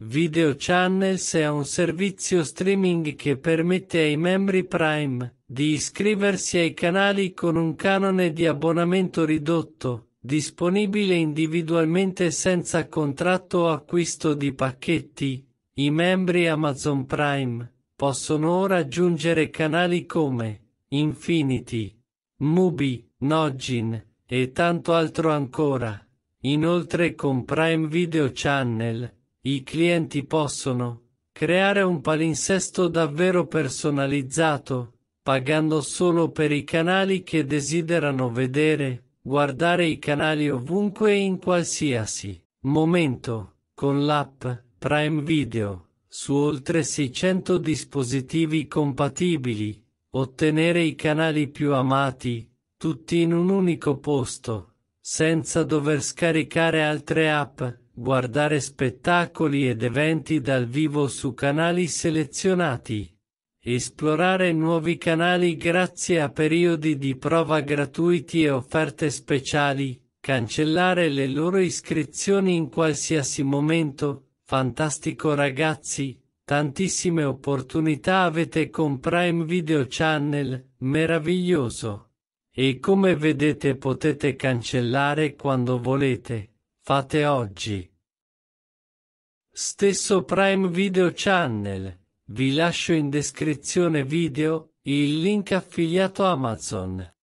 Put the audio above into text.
Video Channels è un servizio streaming che permette ai membri Prime di iscriversi ai canali con un canone di abbonamento ridotto, disponibile individualmente senza contratto o acquisto di pacchetti. I membri Amazon Prime possono ora aggiungere canali come Infinity, Mubi, Noggin e tanto altro ancora. Inoltre con Prime Video Channel i clienti possono creare un palinsesto davvero personalizzato, pagando solo per i canali che desiderano vedere, guardare i canali ovunque e in qualsiasi momento, con l'app Prime Video su oltre 600 dispositivi compatibili, ottenere i canali più amati, tutti in un unico posto, senza dover scaricare altre app, guardare spettacoli ed eventi dal vivo su canali selezionati, esplorare nuovi canali grazie a periodi di prova gratuiti e offerte speciali, cancellare le loro iscrizioni in qualsiasi momento, fantastico ragazzi, tantissime opportunità avete con Prime Video Channel, meraviglioso. E come vedete potete cancellare quando volete. Fate oggi. Stesso Prime Video Channel. Vi lascio in descrizione video il link affiliato Amazon.